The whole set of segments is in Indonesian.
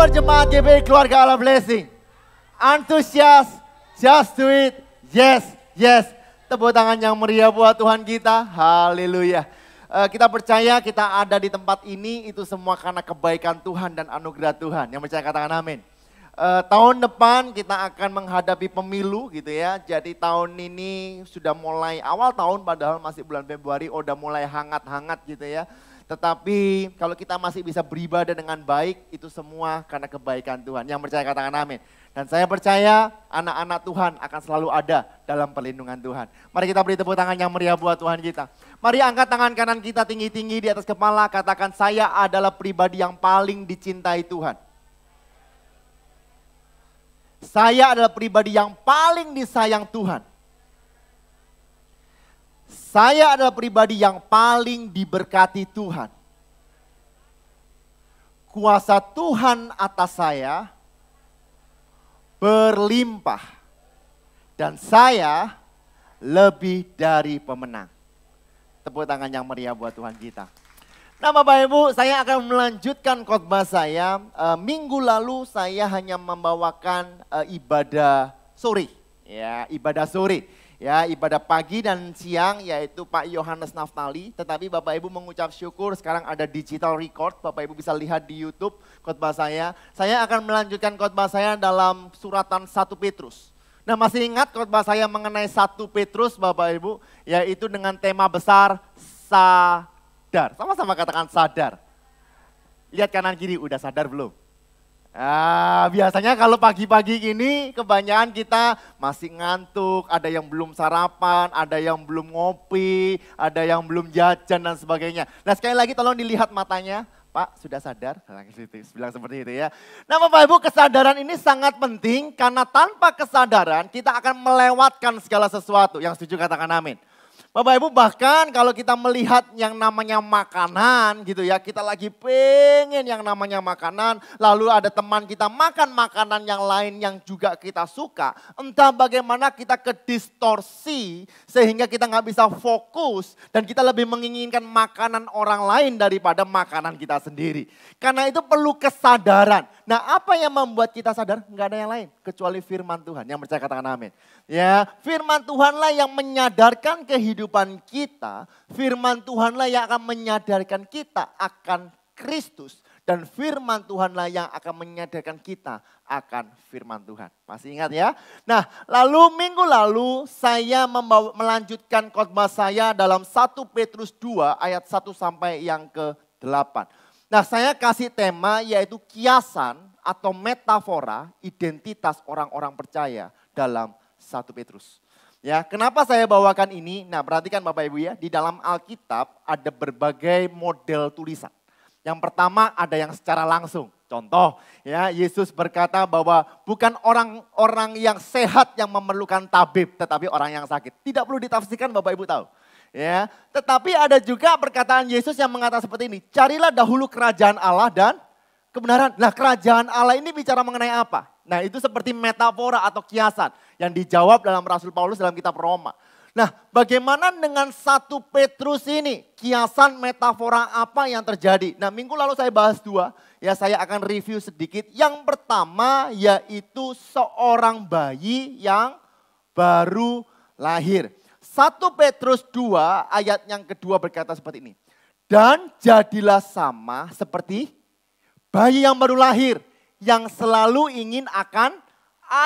kabar jemaat GBI Keluarga Allah Blessing. Antusias, just do it, yes, yes. Tepuk tangan yang meriah buat Tuhan kita, haleluya. Eh, kita percaya kita ada di tempat ini itu semua karena kebaikan Tuhan dan anugerah Tuhan. Yang percaya katakan amin. Uh, tahun depan kita akan menghadapi pemilu gitu ya. Jadi tahun ini sudah mulai awal tahun padahal masih bulan Februari udah mulai hangat-hangat gitu ya tetapi kalau kita masih bisa beribadah dengan baik, itu semua karena kebaikan Tuhan. Yang percaya katakan amin. Dan saya percaya anak-anak Tuhan akan selalu ada dalam perlindungan Tuhan. Mari kita beri tepuk tangan yang meriah buat Tuhan kita. Mari angkat tangan kanan kita tinggi-tinggi di atas kepala. Katakan saya adalah pribadi yang paling dicintai Tuhan. Saya adalah pribadi yang paling disayang Tuhan. Saya adalah pribadi yang paling diberkati Tuhan. Kuasa Tuhan atas saya berlimpah dan saya lebih dari pemenang. Tepuk tangan yang meriah buat Tuhan kita. Nah Bapak Ibu, saya akan melanjutkan khotbah saya. E, minggu lalu saya hanya membawakan e, ibadah sore. Ya, ibadah sore ya ibadah pagi dan siang yaitu Pak Yohanes Naftali. Tetapi Bapak Ibu mengucap syukur sekarang ada digital record, Bapak Ibu bisa lihat di YouTube khotbah saya. Saya akan melanjutkan khotbah saya dalam suratan 1 Petrus. Nah masih ingat khotbah saya mengenai 1 Petrus Bapak Ibu, yaitu dengan tema besar sadar. Sama-sama katakan sadar. Lihat kanan kiri, udah sadar belum? Ah, biasanya kalau pagi-pagi ini kebanyakan kita masih ngantuk, ada yang belum sarapan, ada yang belum ngopi, ada yang belum jajan dan sebagainya. Nah sekali lagi tolong dilihat matanya, Pak sudah sadar, nah, gitu, bilang seperti itu ya. Nah Bapak Ibu kesadaran ini sangat penting karena tanpa kesadaran kita akan melewatkan segala sesuatu. Yang setuju katakan amin. Bapak Ibu bahkan kalau kita melihat yang namanya makanan gitu ya. Kita lagi pengen yang namanya makanan. Lalu ada teman kita makan makanan yang lain yang juga kita suka. Entah bagaimana kita kedistorsi sehingga kita nggak bisa fokus. Dan kita lebih menginginkan makanan orang lain daripada makanan kita sendiri. Karena itu perlu kesadaran. Nah apa yang membuat kita sadar? Nggak ada yang lain kecuali firman Tuhan. Yang percaya katakan amin. Ya, firman Tuhanlah yang menyadarkan kehidupan kehidupan kita, firman Tuhanlah yang akan menyadarkan kita akan Kristus. Dan firman Tuhanlah yang akan menyadarkan kita akan firman Tuhan. Masih ingat ya? Nah lalu minggu lalu saya membawa, melanjutkan khotbah saya dalam 1 Petrus 2 ayat 1 sampai yang ke-8. Nah saya kasih tema yaitu kiasan atau metafora identitas orang-orang percaya dalam 1 Petrus. Ya, kenapa saya bawakan ini? Nah, perhatikan Bapak Ibu ya, di dalam Alkitab ada berbagai model tulisan. Yang pertama ada yang secara langsung. Contoh, ya Yesus berkata bahwa bukan orang-orang yang sehat yang memerlukan tabib, tetapi orang yang sakit. Tidak perlu ditafsirkan Bapak Ibu tahu. Ya, tetapi ada juga perkataan Yesus yang mengatakan seperti ini, "Carilah dahulu kerajaan Allah dan kebenaran. Nah kerajaan Allah ini bicara mengenai apa? Nah itu seperti metafora atau kiasan yang dijawab dalam Rasul Paulus dalam kitab Roma. Nah bagaimana dengan satu Petrus ini? Kiasan metafora apa yang terjadi? Nah minggu lalu saya bahas dua, ya saya akan review sedikit. Yang pertama yaitu seorang bayi yang baru lahir. Satu Petrus 2 ayat yang kedua berkata seperti ini. Dan jadilah sama seperti Bayi yang baru lahir yang selalu ingin akan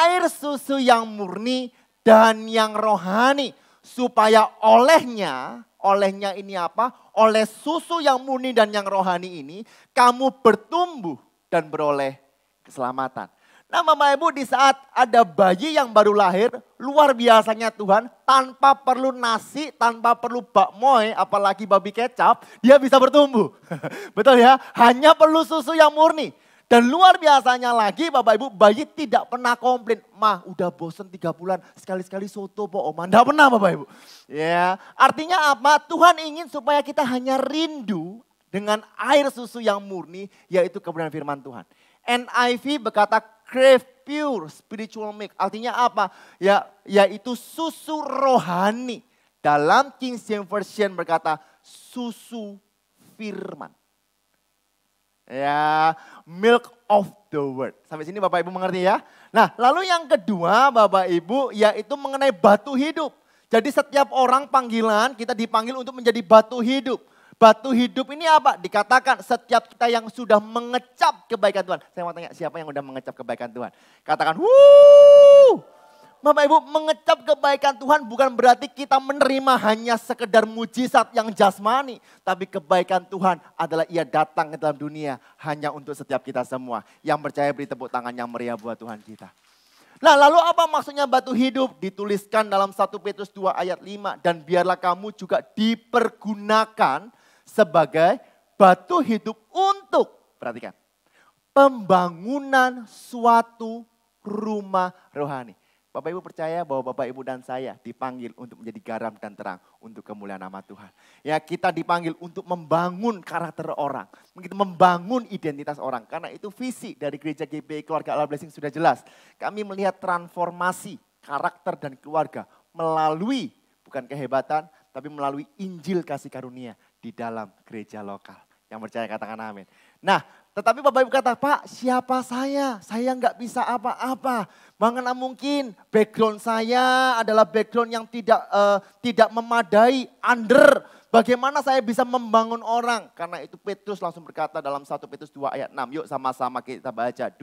air susu yang murni dan yang rohani supaya olehnya olehnya ini apa? Oleh susu yang murni dan yang rohani ini, kamu bertumbuh dan beroleh keselamatan. Nah Mama Ibu di saat ada bayi yang baru lahir, luar biasanya Tuhan tanpa perlu nasi, tanpa perlu bakmoy, apalagi babi kecap, dia bisa bertumbuh. Betul ya? Hanya perlu susu yang murni. Dan luar biasanya lagi Bapak Ibu, bayi tidak pernah komplain. Mah udah bosen tiga bulan, sekali-sekali soto po oma. Tidak pernah Bapak Ibu. Ya, artinya apa? Tuhan ingin supaya kita hanya rindu dengan air susu yang murni, yaitu kebenaran firman Tuhan. NIV berkata crave pure spiritual milk. Artinya apa? Ya, yaitu susu rohani. Dalam King James Version berkata susu firman. Ya, milk of the word. Sampai sini Bapak Ibu mengerti ya? Nah, lalu yang kedua Bapak Ibu yaitu mengenai batu hidup. Jadi setiap orang panggilan kita dipanggil untuk menjadi batu hidup. Batu hidup ini apa? Dikatakan setiap kita yang sudah mengecap kebaikan Tuhan. Saya mau tanya siapa yang sudah mengecap kebaikan Tuhan? Katakan, wuuu. Bapak Ibu mengecap kebaikan Tuhan bukan berarti kita menerima hanya sekedar mujizat yang jasmani. Tapi kebaikan Tuhan adalah ia datang ke dalam dunia hanya untuk setiap kita semua. Yang percaya beri tepuk tangan yang meriah buat Tuhan kita. Nah lalu apa maksudnya batu hidup? Dituliskan dalam 1 Petrus 2 ayat 5. Dan biarlah kamu juga dipergunakan sebagai batu hidup untuk, perhatikan, pembangunan suatu rumah rohani. Bapak Ibu percaya bahwa Bapak Ibu dan saya dipanggil untuk menjadi garam dan terang untuk kemuliaan nama Tuhan. Ya kita dipanggil untuk membangun karakter orang, begitu membangun identitas orang. Karena itu visi dari gereja GB Keluarga Allah Blessing sudah jelas. Kami melihat transformasi karakter dan keluarga melalui bukan kehebatan tapi melalui Injil kasih karunia di dalam gereja lokal. Yang percaya katakan amin. Nah, tetapi Bapak Ibu kata, Pak siapa saya? Saya nggak bisa apa-apa. Bagaimana mungkin background saya adalah background yang tidak uh, tidak memadai, under. Bagaimana saya bisa membangun orang? Karena itu Petrus langsung berkata dalam 1 Petrus 2 ayat 6. Yuk sama-sama kita baca. 2,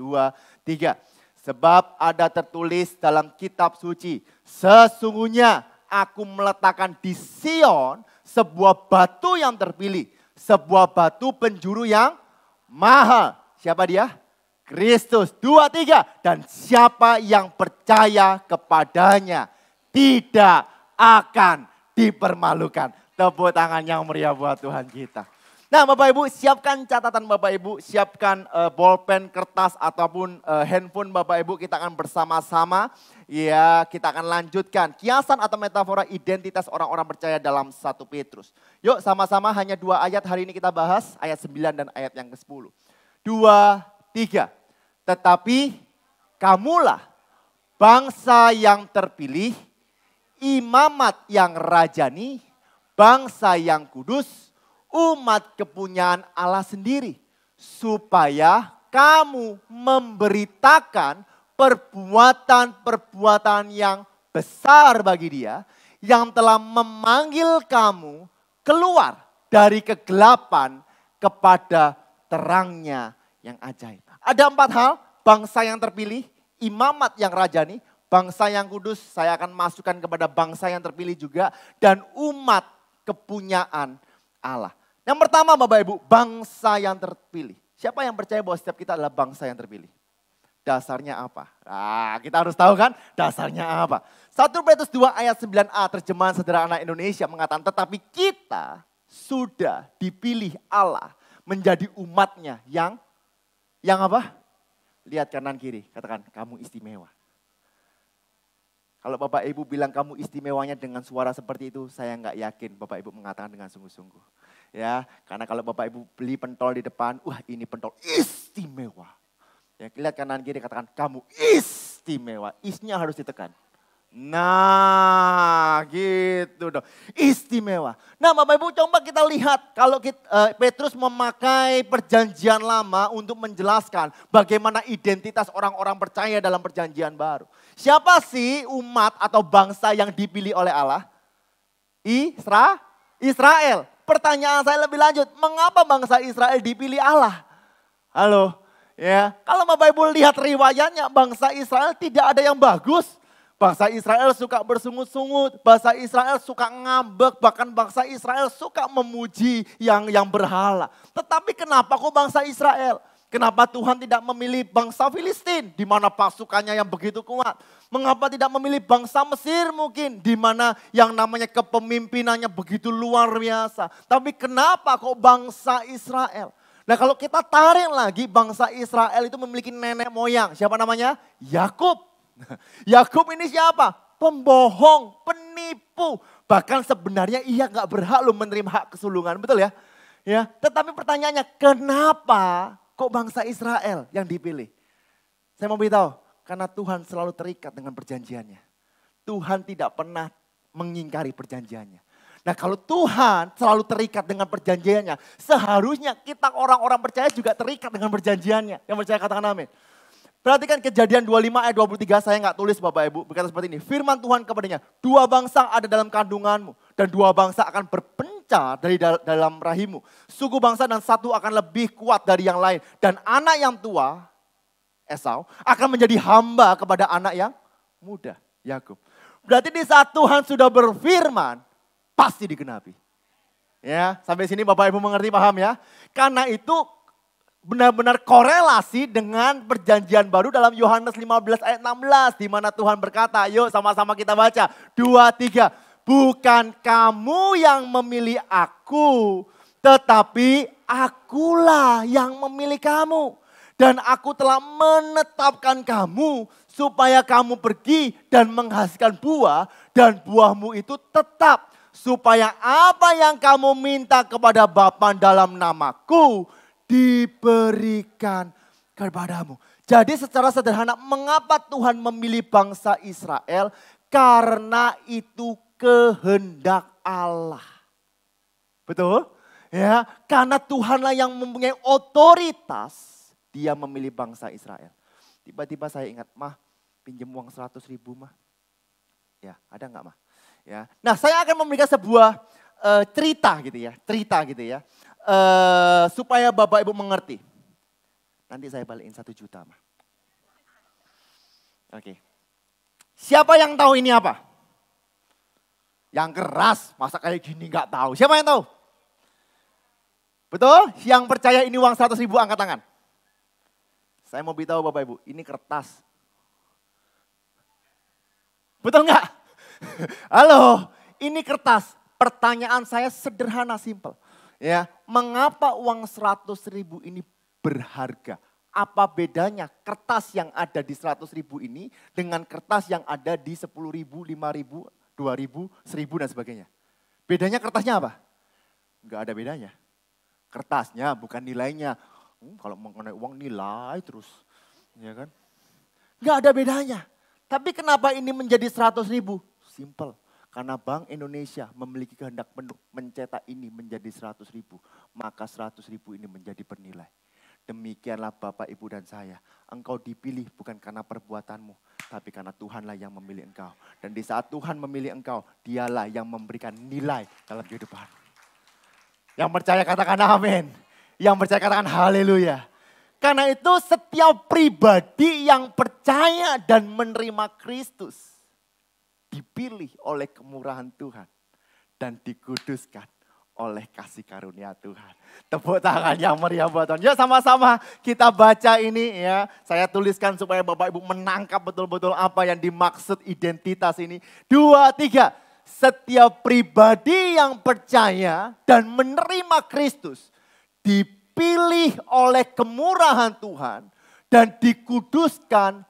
3. Sebab ada tertulis dalam kitab suci. Sesungguhnya aku meletakkan di Sion sebuah batu yang terpilih, sebuah batu penjuru yang mahal. Siapa dia? Kristus. Dua, tiga. Dan siapa yang percaya kepadanya tidak akan dipermalukan. Tepuk tangan yang meriah buat Tuhan kita. Nah Bapak Ibu siapkan catatan Bapak Ibu, siapkan uh, bolpen, kertas ataupun uh, handphone Bapak Ibu. Kita akan bersama-sama ya kita akan lanjutkan kiasan atau metafora identitas orang-orang percaya dalam satu Petrus. Yuk sama-sama hanya dua ayat hari ini kita bahas, ayat 9 dan ayat yang ke-10. Dua, tiga. Tetapi kamulah bangsa yang terpilih, imamat yang rajani, bangsa yang kudus, umat kepunyaan Allah sendiri, supaya kamu memberitakan perbuatan-perbuatan yang besar bagi Dia, yang telah memanggil kamu keluar dari kegelapan kepada terangnya yang ajaib. Ada empat hal, bangsa yang terpilih, imamat yang rajani, bangsa yang kudus, saya akan masukkan kepada bangsa yang terpilih juga, dan umat kepunyaan Allah. Yang pertama Bapak Ibu, bangsa yang terpilih. Siapa yang percaya bahwa setiap kita adalah bangsa yang terpilih? Dasarnya apa? Nah, kita harus tahu kan dasarnya apa. 1 Petrus 2 ayat 9a terjemahan sederhana Indonesia mengatakan tetapi kita sudah dipilih Allah menjadi umatnya yang yang apa? Lihat kanan kiri, katakan kamu istimewa. Kalau Bapak Ibu bilang kamu istimewanya dengan suara seperti itu, saya nggak yakin Bapak Ibu mengatakan dengan sungguh-sungguh ya karena kalau bapak ibu beli pentol di depan wah ini pentol istimewa ya lihat kanan kiri katakan kamu istimewa isnya harus ditekan nah gitu dong istimewa nah bapak ibu coba kita lihat kalau kita, uh, eh, Petrus memakai perjanjian lama untuk menjelaskan bagaimana identitas orang-orang percaya dalam perjanjian baru siapa sih umat atau bangsa yang dipilih oleh Allah Isra Israel pertanyaan saya lebih lanjut, mengapa bangsa Israel dipilih Allah? Halo, ya. Kalau Bapak Ibu lihat riwayatnya, bangsa Israel tidak ada yang bagus. Bangsa Israel suka bersungut-sungut, bangsa Israel suka ngambek, bahkan bangsa Israel suka memuji yang yang berhala. Tetapi kenapa kok bangsa Israel? Kenapa Tuhan tidak memilih bangsa Filistin di mana pasukannya yang begitu kuat? Mengapa tidak memilih bangsa Mesir mungkin di mana yang namanya kepemimpinannya begitu luar biasa? Tapi kenapa kok bangsa Israel? Nah, kalau kita tarik lagi bangsa Israel itu memiliki nenek moyang. Siapa namanya? Yakub. Yakub ini siapa? Pembohong, penipu. Bahkan sebenarnya ia nggak berhak loh menerima hak kesulungan, betul ya? Ya, tetapi pertanyaannya kenapa Kok bangsa Israel yang dipilih? Saya mau beritahu, karena Tuhan selalu terikat dengan perjanjiannya. Tuhan tidak pernah mengingkari perjanjiannya. Nah kalau Tuhan selalu terikat dengan perjanjiannya, seharusnya kita orang-orang percaya juga terikat dengan perjanjiannya. Yang percaya katakan amin. Perhatikan kejadian 25 ayat 23 saya nggak tulis Bapak Ibu berkata seperti ini. Firman Tuhan kepadanya, dua bangsa ada dalam kandunganmu dan dua bangsa akan berpencar dari dal dalam rahimu. Suku bangsa dan satu akan lebih kuat dari yang lain dan anak yang tua Esau akan menjadi hamba kepada anak yang muda Yakub. Berarti di saat Tuhan sudah berfirman pasti digenapi. Ya, sampai sini Bapak Ibu mengerti paham ya? Karena itu benar-benar korelasi dengan perjanjian baru dalam Yohanes 15 ayat 16 di mana Tuhan berkata, "Yuk sama-sama kita baca. Dua, tiga. Bukan kamu yang memilih aku, tetapi akulah yang memilih kamu. Dan aku telah menetapkan kamu supaya kamu pergi dan menghasilkan buah dan buahmu itu tetap supaya apa yang kamu minta kepada Bapa dalam namaku diberikan kepadamu. Jadi secara sederhana mengapa Tuhan memilih bangsa Israel? Karena itu kehendak Allah. Betul? Ya, karena Tuhanlah yang mempunyai otoritas, dia memilih bangsa Israel. Tiba-tiba saya ingat, mah pinjam uang seratus ribu mah. Ya, ada nggak mah? Ya. Nah, saya akan memberikan sebuah uh, cerita gitu ya, cerita gitu ya. Eh, supaya Bapak Ibu mengerti. Nanti saya balikin satu juta, Ma. Oke. Siapa yang tahu ini apa? Yang keras, masa kayak gini nggak tahu. Siapa yang tahu? Betul? Yang percaya ini uang 100 ribu angkat tangan. Saya mau beritahu Bapak Ibu, ini kertas. Betul nggak? Halo, ini kertas. Pertanyaan saya sederhana, simple. Ya, mengapa uang 100 ribu ini berharga? Apa bedanya kertas yang ada di 100 ribu ini dengan kertas yang ada di 10 ribu, 5 ribu, 2 ribu, 1000 dan sebagainya? Bedanya kertasnya apa? Enggak ada bedanya. Kertasnya bukan nilainya. Hmm, kalau mengenai uang nilai terus. Ya kan? Enggak ada bedanya. Tapi kenapa ini menjadi 100 ribu? Simple. Karena Bank Indonesia memiliki kehendak penuh mencetak ini menjadi 100 ribu, maka 100 ribu ini menjadi bernilai. Demikianlah Bapak, Ibu, dan saya. Engkau dipilih bukan karena perbuatanmu, tapi karena Tuhanlah yang memilih engkau. Dan di saat Tuhan memilih engkau, dialah yang memberikan nilai dalam kehidupan. Yang percaya katakan amin. Yang percaya katakan haleluya. Karena itu setiap pribadi yang percaya dan menerima Kristus dipilih oleh kemurahan Tuhan dan dikuduskan oleh kasih karunia Tuhan. Tepuk tangan yang meriah buat Tuhan. Yuk ya, sama-sama kita baca ini ya. Saya tuliskan supaya Bapak Ibu menangkap betul-betul apa yang dimaksud identitas ini. Dua, tiga. Setiap pribadi yang percaya dan menerima Kristus dipilih oleh kemurahan Tuhan dan dikuduskan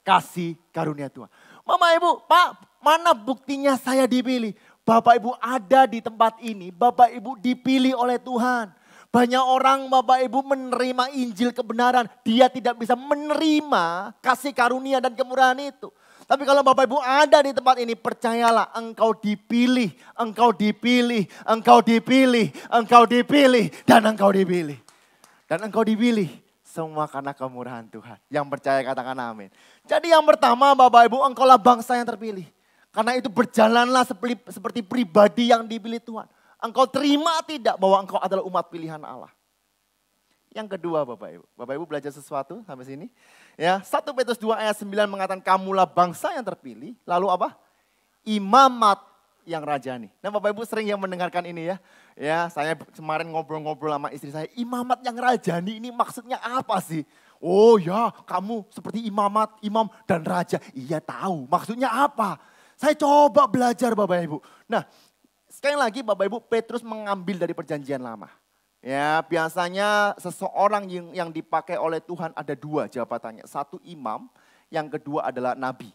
kasih karunia Tuhan. Mama Ibu, Pak, mana buktinya saya dipilih? Bapak Ibu ada di tempat ini, Bapak Ibu dipilih oleh Tuhan. Banyak orang Bapak Ibu menerima Injil kebenaran, dia tidak bisa menerima kasih karunia dan kemurahan itu. Tapi kalau Bapak Ibu ada di tempat ini, percayalah engkau dipilih, engkau dipilih, engkau dipilih, engkau dipilih, dan engkau dipilih. Dan engkau dipilih. Semua karena kemurahan Tuhan. Yang percaya katakan amin. Jadi yang pertama Bapak Ibu, engkaulah bangsa yang terpilih. Karena itu berjalanlah seperti pribadi yang dipilih Tuhan. Engkau terima tidak bahwa engkau adalah umat pilihan Allah. Yang kedua Bapak Ibu, Bapak Ibu belajar sesuatu sampai sini. Ya, 1 Petrus 2 ayat 9 mengatakan kamulah bangsa yang terpilih, lalu apa? Imamat yang rajani. Nah Bapak Ibu sering yang mendengarkan ini ya. Ya saya kemarin ngobrol-ngobrol sama istri saya, imamat yang raja nih ini maksudnya apa sih? Oh ya kamu seperti imamat, imam dan raja. Iya tahu maksudnya apa? Saya coba belajar Bapak Ibu. Nah sekali lagi Bapak Ibu Petrus mengambil dari perjanjian lama. Ya, biasanya seseorang yang, yang dipakai oleh Tuhan ada dua jabatannya. Satu imam, yang kedua adalah nabi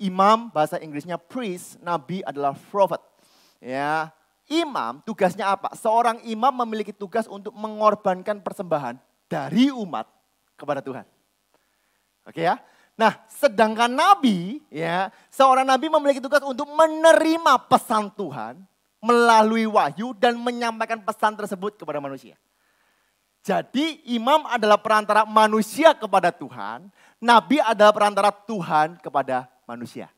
imam bahasa Inggrisnya priest, nabi adalah prophet. Ya, imam tugasnya apa? Seorang imam memiliki tugas untuk mengorbankan persembahan dari umat kepada Tuhan. Oke ya? Nah, sedangkan nabi ya, seorang nabi memiliki tugas untuk menerima pesan Tuhan melalui wahyu dan menyampaikan pesan tersebut kepada manusia. Jadi imam adalah perantara manusia kepada Tuhan, nabi adalah perantara Tuhan kepada manusia.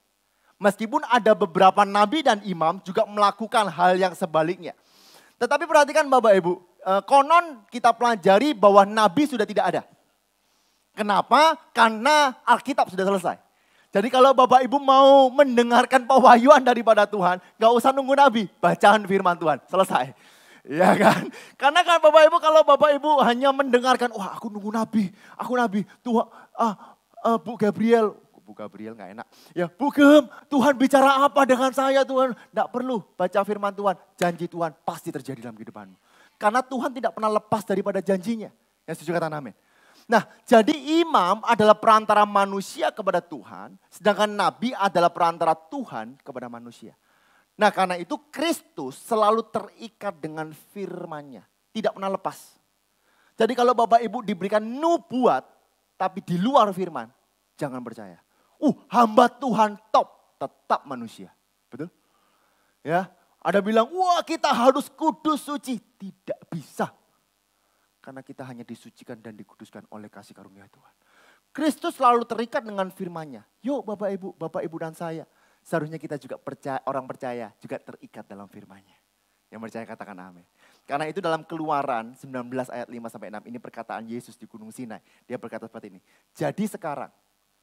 Meskipun ada beberapa nabi dan imam juga melakukan hal yang sebaliknya. Tetapi perhatikan Bapak Ibu, eh, konon kita pelajari bahwa nabi sudah tidak ada. Kenapa? Karena Alkitab sudah selesai. Jadi kalau Bapak Ibu mau mendengarkan pewahyuan daripada Tuhan, gak usah nunggu Nabi, bacaan firman Tuhan, selesai. Ya kan? Karena kan Bapak Ibu kalau Bapak Ibu hanya mendengarkan, wah aku nunggu Nabi, aku Nabi, Tuhan, ah, ah, Bu Gabriel, Bu Gabriel nggak enak. Ya, Bu Gem, Tuhan bicara apa dengan saya Tuhan? Nggak perlu baca firman Tuhan, janji Tuhan pasti terjadi dalam kehidupanmu. Karena Tuhan tidak pernah lepas daripada janjinya. Yang setuju kata amin. Nah, jadi imam adalah perantara manusia kepada Tuhan, sedangkan nabi adalah perantara Tuhan kepada manusia. Nah karena itu Kristus selalu terikat dengan firmannya. Tidak pernah lepas. Jadi kalau Bapak Ibu diberikan nubuat tapi di luar firman, jangan percaya. Uh, hamba Tuhan top, tetap manusia. Betul? Ya, ada bilang, "Wah, kita harus kudus suci." Tidak bisa. Karena kita hanya disucikan dan dikuduskan oleh kasih karunia Tuhan. Kristus selalu terikat dengan firman-Nya. Yuk Bapak Ibu, Bapak Ibu dan saya, seharusnya kita juga percaya orang percaya juga terikat dalam firman-Nya. Yang percaya katakan amin. Karena itu dalam keluaran 19 ayat 5 sampai 6 ini perkataan Yesus di Gunung Sinai. Dia berkata seperti ini. Jadi sekarang,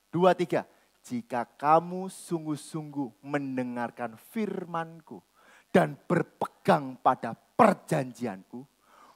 dua tiga, jika kamu sungguh-sungguh mendengarkan firmanku dan berpegang pada perjanjianku,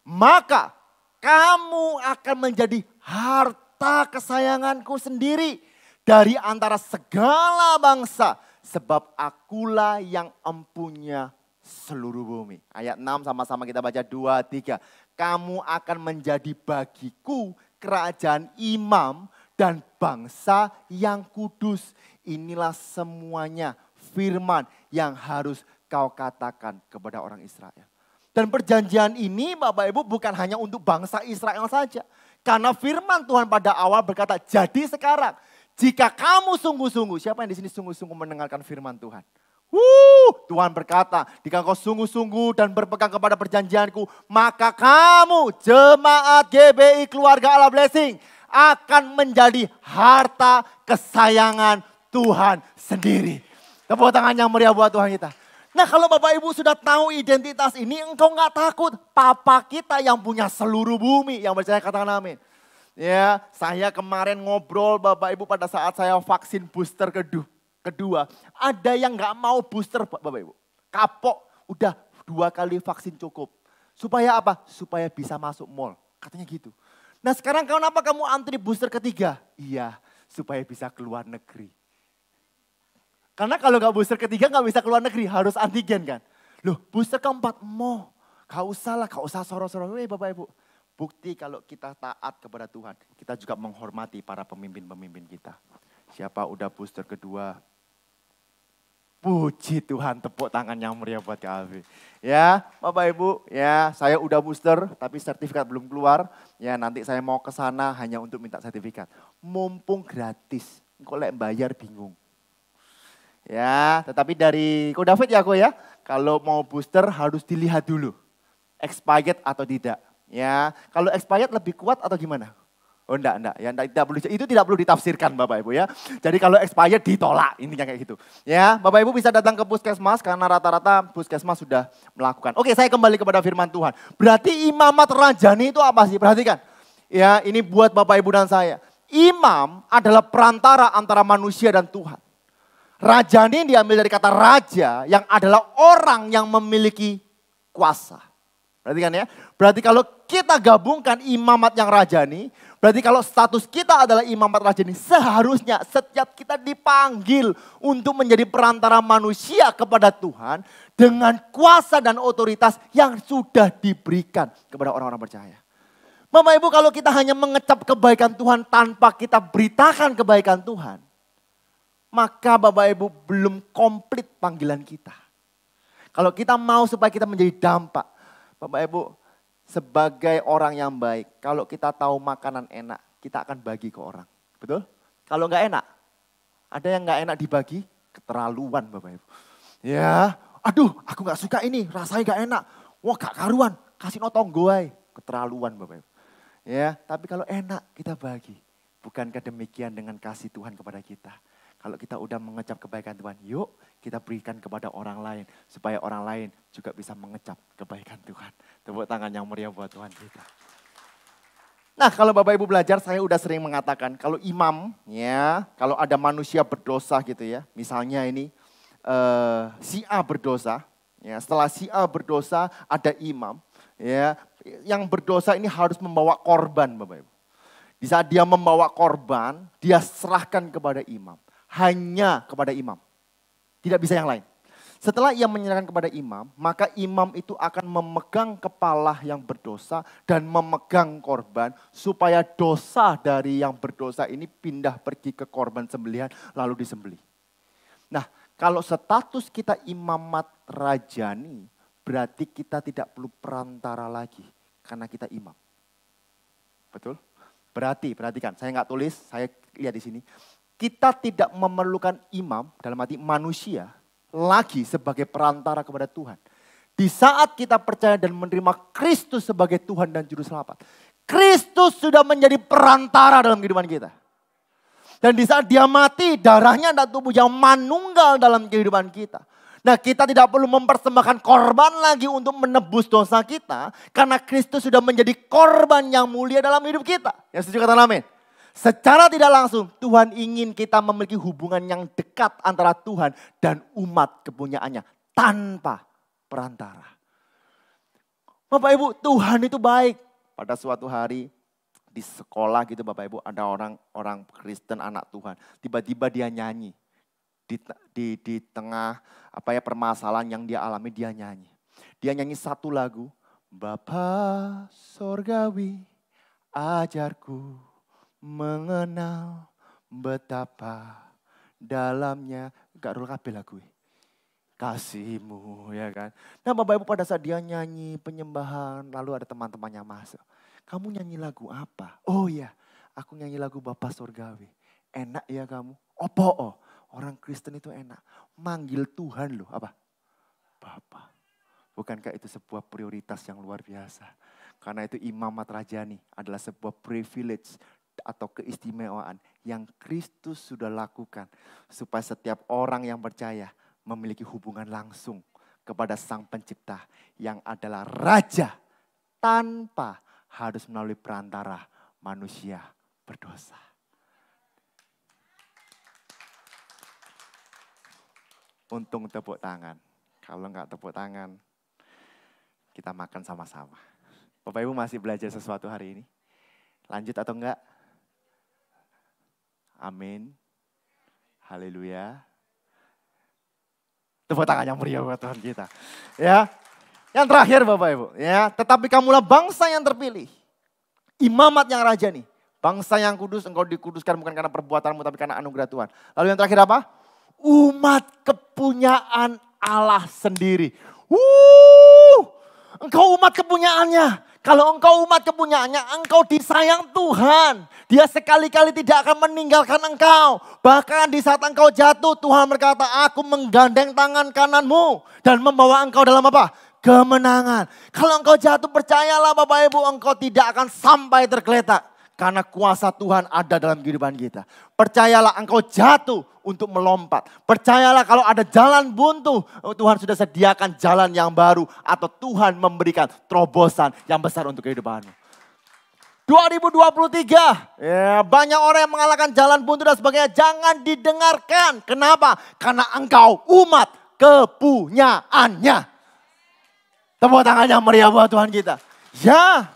maka kamu akan menjadi harta kesayanganku sendiri dari antara segala bangsa. Sebab akulah yang empunya seluruh bumi. Ayat 6 sama-sama kita baca 2, 3. Kamu akan menjadi bagiku kerajaan imam dan bangsa yang kudus. Inilah semuanya firman yang harus kau katakan kepada orang Israel. Dan perjanjian ini Bapak Ibu bukan hanya untuk bangsa Israel saja. Karena firman Tuhan pada awal berkata, jadi sekarang jika kamu sungguh-sungguh, siapa yang di sini sungguh-sungguh mendengarkan firman Tuhan? Wuh, Tuhan berkata, jika kau sungguh-sungguh dan berpegang kepada perjanjianku, maka kamu jemaat GBI keluarga Allah Blessing akan menjadi harta kesayangan Tuhan sendiri. Tepuk tangan yang meriah buat Tuhan kita. Nah kalau Bapak Ibu sudah tahu identitas ini engkau nggak takut. Papa kita yang punya seluruh bumi yang percaya katakan amin. Ya, saya kemarin ngobrol Bapak Ibu pada saat saya vaksin booster kedua. ada yang nggak mau booster Bapak Ibu. Kapok, udah dua kali vaksin cukup. Supaya apa? Supaya bisa masuk mall. Katanya gitu. Nah sekarang kenapa kamu antri booster ketiga? Iya, supaya bisa keluar negeri. Karena kalau nggak booster ketiga nggak bisa keluar negeri, harus antigen kan. Loh booster keempat, mau. Kau usah lah, kau usah sorot-sorot. Hey, eh, Bapak Ibu, bukti kalau kita taat kepada Tuhan. Kita juga menghormati para pemimpin-pemimpin kita. Siapa udah booster kedua, Puji Tuhan, tepuk tangan yang meriah buat Kak Alvi. Ya, Bapak Ibu, ya saya udah booster tapi sertifikat belum keluar. Ya nanti saya mau ke sana hanya untuk minta sertifikat. Mumpung gratis, kok lek bayar bingung. Ya, tetapi dari Ko David ya Ko ya, kalau mau booster harus dilihat dulu. Expired atau tidak. Ya, kalau expired lebih kuat atau gimana? Oh enggak, enggak. Ya, enggak, tidak perlu, itu tidak perlu ditafsirkan Bapak Ibu ya. Jadi kalau expired ditolak, intinya kayak gitu. Ya, Bapak Ibu bisa datang ke puskesmas karena rata-rata puskesmas sudah melakukan. Oke, saya kembali kepada firman Tuhan. Berarti imamat rajani itu apa sih? Perhatikan. Ya, ini buat Bapak Ibu dan saya. Imam adalah perantara antara manusia dan Tuhan. Rajani diambil dari kata raja yang adalah orang yang memiliki kuasa. Berarti ya? Berarti kalau kita gabungkan imamat yang rajani, berarti kalau status kita adalah imamat rajani, seharusnya setiap kita dipanggil untuk menjadi perantara manusia kepada Tuhan dengan kuasa dan otoritas yang sudah diberikan kepada orang-orang percaya. Mama Ibu kalau kita hanya mengecap kebaikan Tuhan tanpa kita beritakan kebaikan Tuhan, maka Bapak Ibu belum komplit panggilan kita. Kalau kita mau supaya kita menjadi dampak, Bapak Ibu, sebagai orang yang baik, kalau kita tahu makanan enak, kita akan bagi ke orang. Betul? Kalau nggak enak, ada yang nggak enak dibagi, keterlaluan Bapak Ibu. Ya, aduh aku nggak suka ini, rasanya nggak enak. Wah gak karuan, kasih notong gue. Keterlaluan Bapak Ibu. Ya, tapi kalau enak kita bagi. Bukankah demikian dengan kasih Tuhan kepada kita? Kalau kita udah mengecap kebaikan Tuhan, yuk kita berikan kepada orang lain. Supaya orang lain juga bisa mengecap kebaikan Tuhan. Tepuk tangan yang meriah buat Tuhan kita. Nah kalau Bapak Ibu belajar saya udah sering mengatakan kalau imam ya kalau ada manusia berdosa gitu ya misalnya ini uh, si A berdosa ya setelah si A berdosa ada imam ya yang berdosa ini harus membawa korban Bapak Ibu. Di saat dia membawa korban dia serahkan kepada imam hanya kepada imam. Tidak bisa yang lain. Setelah ia menyerahkan kepada imam, maka imam itu akan memegang kepala yang berdosa dan memegang korban supaya dosa dari yang berdosa ini pindah pergi ke korban sembelihan lalu disembelih. Nah, kalau status kita imamat rajani, berarti kita tidak perlu perantara lagi karena kita imam. Betul? Berarti, perhatikan, saya nggak tulis, saya lihat di sini kita tidak memerlukan imam dalam arti manusia lagi sebagai perantara kepada Tuhan. Di saat kita percaya dan menerima Kristus sebagai Tuhan dan Juru Selamat. Kristus sudah menjadi perantara dalam kehidupan kita. Dan di saat dia mati, darahnya dan tubuh yang manunggal dalam kehidupan kita. Nah kita tidak perlu mempersembahkan korban lagi untuk menebus dosa kita. Karena Kristus sudah menjadi korban yang mulia dalam hidup kita. Yang setuju kata amin. Secara tidak langsung Tuhan ingin kita memiliki hubungan yang dekat antara Tuhan dan umat kepunyaannya tanpa perantara. Bapak Ibu, Tuhan itu baik. Pada suatu hari di sekolah gitu Bapak Ibu ada orang orang Kristen anak Tuhan, tiba-tiba dia nyanyi di, di di tengah apa ya permasalahan yang dia alami dia nyanyi. Dia nyanyi satu lagu, Bapa Sorgawi ajarku mengenal betapa dalamnya gak rul kabeh lagu ya? kasihmu ya kan. Nah Bapak Ibu pada saat dia nyanyi penyembahan lalu ada teman-temannya masuk. Kamu nyanyi lagu apa? Oh ya aku nyanyi lagu Bapak Surgawi. Enak ya kamu? Opo oh, orang Kristen itu enak. Manggil Tuhan loh apa? Bapak. Bukankah itu sebuah prioritas yang luar biasa? Karena itu imamat rajani adalah sebuah privilege atau keistimewaan yang Kristus sudah lakukan supaya setiap orang yang percaya memiliki hubungan langsung kepada Sang Pencipta yang adalah raja tanpa harus melalui perantara manusia berdosa. Untung tepuk tangan. Kalau nggak tepuk tangan, kita makan sama-sama. Bapak Ibu masih belajar sesuatu hari ini? Lanjut atau enggak? Amin. Haleluya. Tepuk tangan yang meriah buat Tuhan kita. Ya. Yang terakhir Bapak Ibu, ya, tetapi kamulah bangsa yang terpilih. Imamat yang raja nih. Bangsa yang kudus engkau dikuduskan bukan karena perbuatanmu tapi karena anugerah Tuhan. Lalu yang terakhir apa? Umat kepunyaan Allah sendiri. Wuh, engkau umat kepunyaannya. Kalau engkau umat kepunyaannya, engkau disayang Tuhan. Dia sekali-kali tidak akan meninggalkan engkau. Bahkan di saat engkau jatuh, Tuhan berkata, aku menggandeng tangan kananmu. Dan membawa engkau dalam apa? Kemenangan. Kalau engkau jatuh, percayalah Bapak Ibu, engkau tidak akan sampai tergeletak. Karena kuasa Tuhan ada dalam kehidupan kita. Percayalah engkau jatuh untuk melompat. Percayalah kalau ada jalan buntu, oh, Tuhan sudah sediakan jalan yang baru. Atau Tuhan memberikan terobosan yang besar untuk kehidupanmu. 2023, ya, banyak orang yang mengalahkan jalan buntu dan sebagainya. Jangan didengarkan. Kenapa? Karena engkau umat kepunyaannya. Tepuk yang meriah buat Tuhan kita. Ya,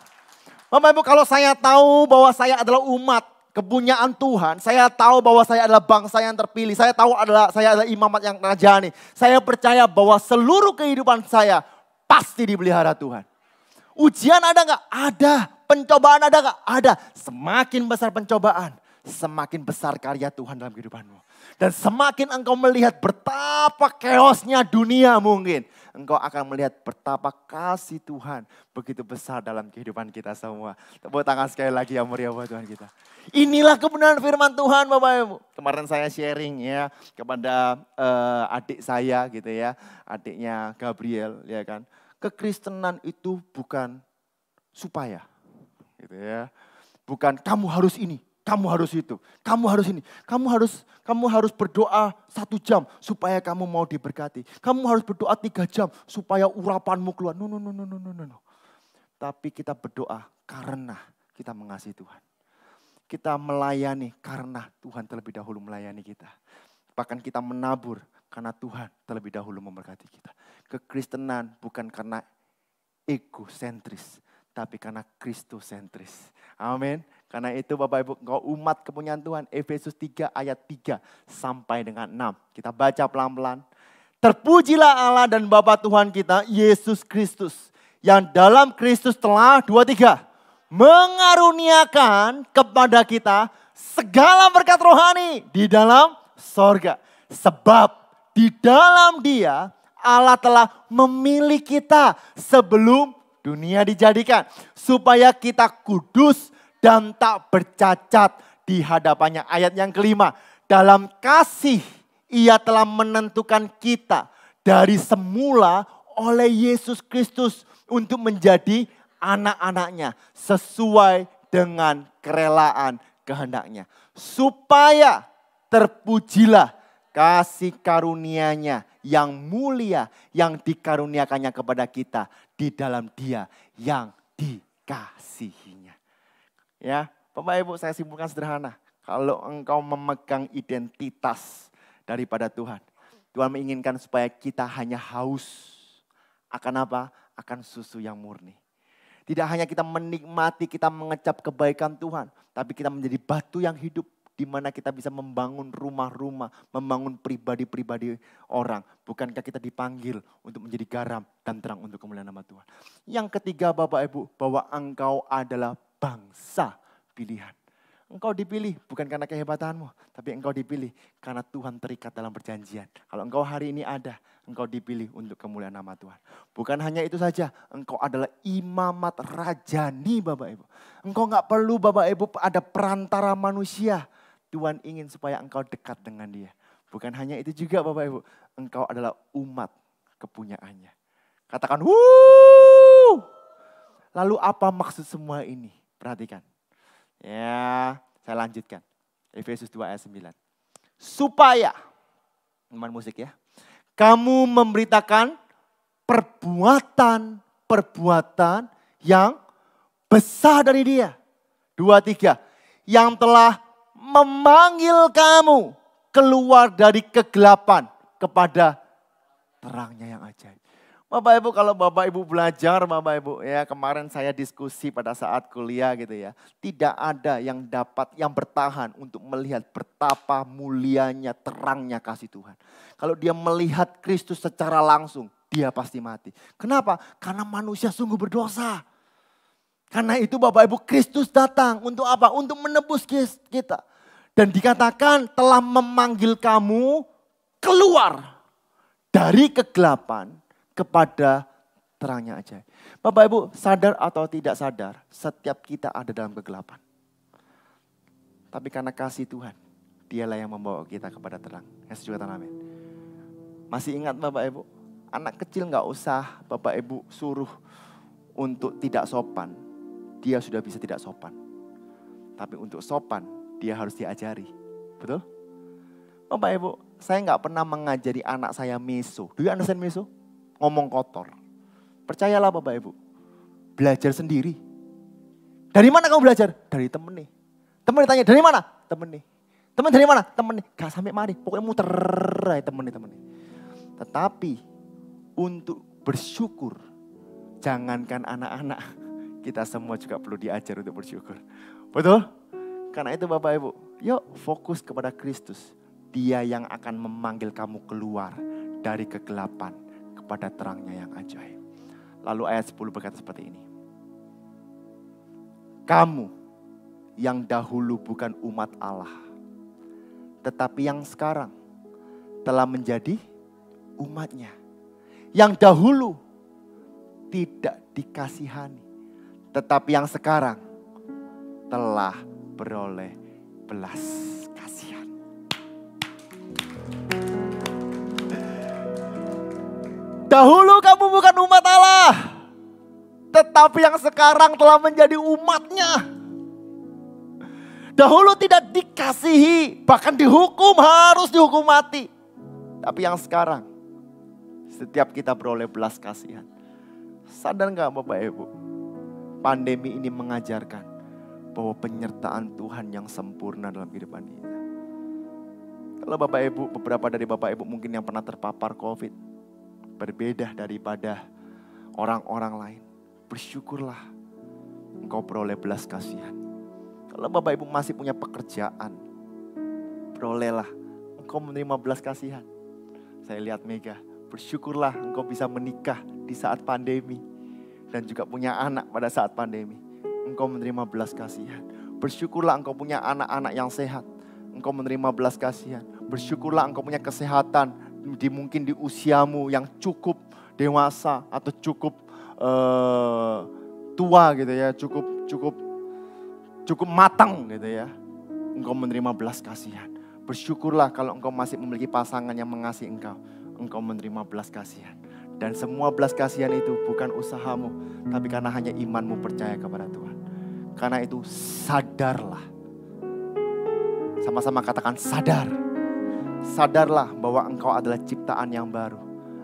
Bapak Ibu kalau saya tahu bahwa saya adalah umat kebunyaan Tuhan, saya tahu bahwa saya adalah bangsa yang terpilih, saya tahu adalah saya adalah imamat yang najani. Saya percaya bahwa seluruh kehidupan saya pasti dipelihara Tuhan. Ujian ada nggak? Ada. Pencobaan ada nggak? Ada. Semakin besar pencobaan, semakin besar karya Tuhan dalam kehidupanmu. Dan semakin engkau melihat betapa keosnya dunia mungkin engkau akan melihat betapa kasih Tuhan begitu besar dalam kehidupan kita semua. Tepuk tangan sekali lagi yang meriah buat Tuhan kita. Inilah kebenaran firman Tuhan Bapak Ibu. Kemarin saya sharing ya kepada uh, adik saya gitu ya, adiknya Gabriel ya kan. Kekristenan itu bukan supaya gitu ya. Bukan kamu harus ini, kamu harus itu, kamu harus ini, kamu harus kamu harus berdoa satu jam supaya kamu mau diberkati. Kamu harus berdoa tiga jam supaya urapanmu keluar. No, no, no, no, no, no, no. Tapi kita berdoa karena kita mengasihi Tuhan. Kita melayani karena Tuhan terlebih dahulu melayani kita. Bahkan kita menabur karena Tuhan terlebih dahulu memberkati kita. Kekristenan bukan karena egosentris, tapi karena Kristosentris. Amin. Karena itu Bapak Ibu, engkau umat kepunyaan Tuhan. Efesus 3 ayat 3 sampai dengan 6. Kita baca pelan-pelan. Terpujilah Allah dan Bapa Tuhan kita, Yesus Kristus. Yang dalam Kristus telah dua tiga. Mengaruniakan kepada kita segala berkat rohani di dalam sorga. Sebab di dalam dia Allah telah memilih kita sebelum dunia dijadikan. Supaya kita kudus dan tak bercacat di hadapannya. Ayat yang kelima, dalam kasih ia telah menentukan kita dari semula oleh Yesus Kristus untuk menjadi anak-anaknya sesuai dengan kerelaan kehendaknya. Supaya terpujilah kasih karuniaNya yang mulia yang dikaruniakannya kepada kita di dalam Dia yang dikasihinya. Ya, Bapak Ibu saya simpulkan sederhana. Kalau engkau memegang identitas daripada Tuhan. Tuhan menginginkan supaya kita hanya haus. Akan apa? Akan susu yang murni. Tidak hanya kita menikmati, kita mengecap kebaikan Tuhan. Tapi kita menjadi batu yang hidup di mana kita bisa membangun rumah-rumah, membangun pribadi-pribadi orang. Bukankah kita dipanggil untuk menjadi garam dan terang untuk kemuliaan nama Tuhan. Yang ketiga Bapak Ibu, bahwa engkau adalah bangsa pilihan. Engkau dipilih bukan karena kehebatanmu, tapi engkau dipilih karena Tuhan terikat dalam perjanjian. Kalau engkau hari ini ada, engkau dipilih untuk kemuliaan nama Tuhan. Bukan hanya itu saja, engkau adalah imamat rajani Bapak Ibu. Engkau nggak perlu Bapak Ibu ada perantara manusia. Tuhan ingin supaya engkau dekat dengan dia. Bukan hanya itu juga Bapak Ibu, engkau adalah umat kepunyaannya. Katakan, wuuu. Lalu apa maksud semua ini? Perhatikan. Ya, saya lanjutkan. Efesus 2 ayat 9. Supaya, teman musik ya. Kamu memberitakan perbuatan-perbuatan yang besar dari dia. Dua, tiga. Yang telah memanggil kamu keluar dari kegelapan kepada terangnya yang ajaib. Bapak Ibu kalau Bapak Ibu belajar Bapak Ibu ya kemarin saya diskusi pada saat kuliah gitu ya. Tidak ada yang dapat yang bertahan untuk melihat betapa mulianya terangnya kasih Tuhan. Kalau dia melihat Kristus secara langsung dia pasti mati. Kenapa? Karena manusia sungguh berdosa. Karena itu Bapak Ibu Kristus datang untuk apa? Untuk menebus kita. Dan dikatakan telah memanggil kamu keluar dari kegelapan kepada terangnya aja, Bapak Ibu, sadar atau tidak sadar, setiap kita ada dalam kegelapan. Tapi karena kasih Tuhan, dialah yang membawa kita kepada terang. Yesus juga tanam Masih ingat Bapak Ibu? Anak kecil nggak usah Bapak Ibu suruh untuk tidak sopan. Dia sudah bisa tidak sopan. Tapi untuk sopan, dia harus diajari. Betul? Bapak Ibu, saya nggak pernah mengajari anak saya meso. Do you understand meso? ngomong kotor. Percayalah Bapak Ibu, belajar sendiri. Dari mana kamu belajar? Dari temen nih. Temen ditanya, dari mana? Temen nih. Temen dari mana? Temen nih. Gak sampai mari, pokoknya muter aja temen nih, temen nih. Tetapi untuk bersyukur, jangankan anak-anak, kita semua juga perlu diajar untuk bersyukur. Betul? Karena itu Bapak Ibu, yuk fokus kepada Kristus. Dia yang akan memanggil kamu keluar dari kegelapan pada terangnya yang ajaib. Lalu ayat 10 berkata seperti ini. Kamu yang dahulu bukan umat Allah, tetapi yang sekarang telah menjadi umatnya. Yang dahulu tidak dikasihani, tetapi yang sekarang telah beroleh belas. Dahulu kamu bukan umat Allah. Tetapi yang sekarang telah menjadi umatnya. Dahulu tidak dikasihi, bahkan dihukum, harus dihukum mati. Tapi yang sekarang, setiap kita beroleh belas kasihan. Sadar gak Bapak Ibu? Pandemi ini mengajarkan bahwa penyertaan Tuhan yang sempurna dalam kehidupan kita. Kalau Bapak Ibu, beberapa dari Bapak Ibu mungkin yang pernah terpapar COVID, berbeda daripada orang-orang lain. Bersyukurlah engkau peroleh belas kasihan. Kalau Bapak Ibu masih punya pekerjaan, perolehlah engkau menerima belas kasihan. Saya lihat Mega, bersyukurlah engkau bisa menikah di saat pandemi dan juga punya anak pada saat pandemi. Engkau menerima belas kasihan. Bersyukurlah engkau punya anak-anak yang sehat. Engkau menerima belas kasihan. Bersyukurlah engkau punya kesehatan di mungkin di usiamu yang cukup dewasa atau cukup uh, tua gitu ya, cukup cukup cukup matang gitu ya. Engkau menerima belas kasihan. Bersyukurlah kalau engkau masih memiliki pasangan yang mengasihi engkau. Engkau menerima belas kasihan. Dan semua belas kasihan itu bukan usahamu, tapi karena hanya imanmu percaya kepada Tuhan. Karena itu sadarlah. Sama-sama katakan sadar. Sadarlah bahwa engkau adalah ciptaan yang baru.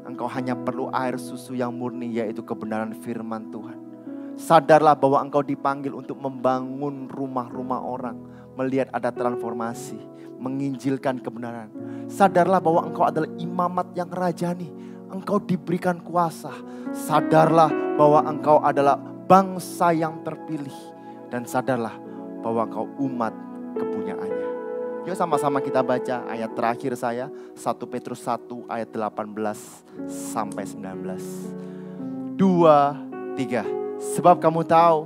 Engkau hanya perlu air susu yang murni yaitu kebenaran firman Tuhan. Sadarlah bahwa engkau dipanggil untuk membangun rumah-rumah orang. Melihat ada transformasi, menginjilkan kebenaran. Sadarlah bahwa engkau adalah imamat yang rajani. Engkau diberikan kuasa. Sadarlah bahwa engkau adalah bangsa yang terpilih. Dan sadarlah bahwa engkau umat kepunyaannya. Yuk sama-sama kita baca ayat terakhir saya 1 Petrus 1 ayat 18 sampai 19. 2 3 Sebab kamu tahu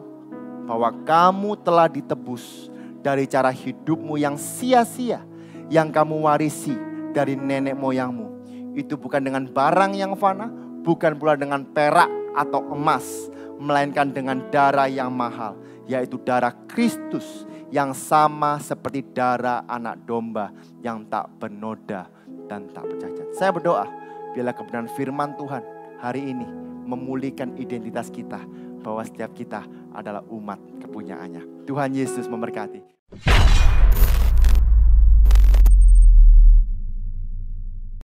bahwa kamu telah ditebus dari cara hidupmu yang sia-sia yang kamu warisi dari nenek moyangmu. Itu bukan dengan barang yang fana, bukan pula dengan perak atau emas, melainkan dengan darah yang mahal, yaitu darah Kristus yang sama seperti darah anak domba yang tak bernoda dan tak bercacat. Saya berdoa bila kebenaran firman Tuhan hari ini memulihkan identitas kita bahwa setiap kita adalah umat kepunyaannya. Tuhan Yesus memberkati.